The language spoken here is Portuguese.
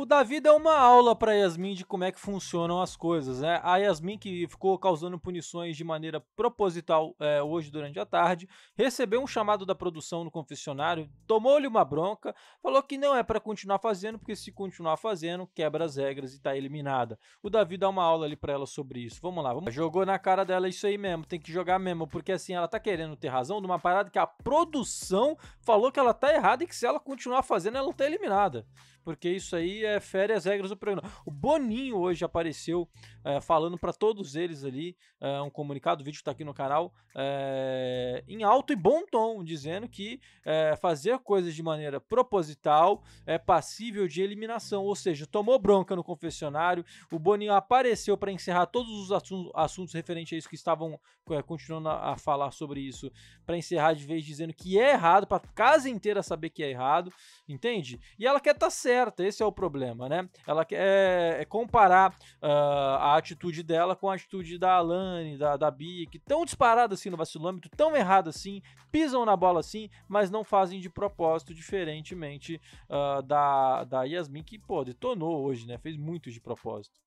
O Davi deu uma aula para Yasmin de como é que funcionam as coisas, né? A Yasmin, que ficou causando punições de maneira proposital é, hoje durante a tarde, recebeu um chamado da produção no confessionário, tomou-lhe uma bronca, falou que não é para continuar fazendo, porque se continuar fazendo, quebra as regras e tá eliminada. O Davi dá uma aula ali para ela sobre isso. Vamos lá, vamos. Jogou na cara dela isso aí mesmo, tem que jogar mesmo, porque assim ela tá querendo ter razão de uma parada que a produção falou que ela tá errada e que se ela continuar fazendo, ela tá eliminada porque isso aí é fere as regras do programa. O Boninho hoje apareceu é, falando para todos eles ali, é, um comunicado, o vídeo está aqui no canal, é, em alto e bom tom, dizendo que fazer coisas de maneira proposital é passível de eliminação, ou seja, tomou bronca no confessionário, o Boninho apareceu para encerrar todos os assuntos, assuntos referentes a isso que estavam continuando a, a falar sobre isso, para encerrar de vez dizendo que é errado, para casa inteira saber que é errado, entende? E ela quer estar tá certa, esse é o problema, né? Ela quer é, é comparar uh, a atitude dela com a atitude da Alane, da, da Bia, que tão disparada assim no vacilômetro, tão errada assim, pisam na bola assim, mas não fazem de propósito, diferentemente uh, da, da Yasmin, que, pô, detonou hoje, né? Fez muito de propósito.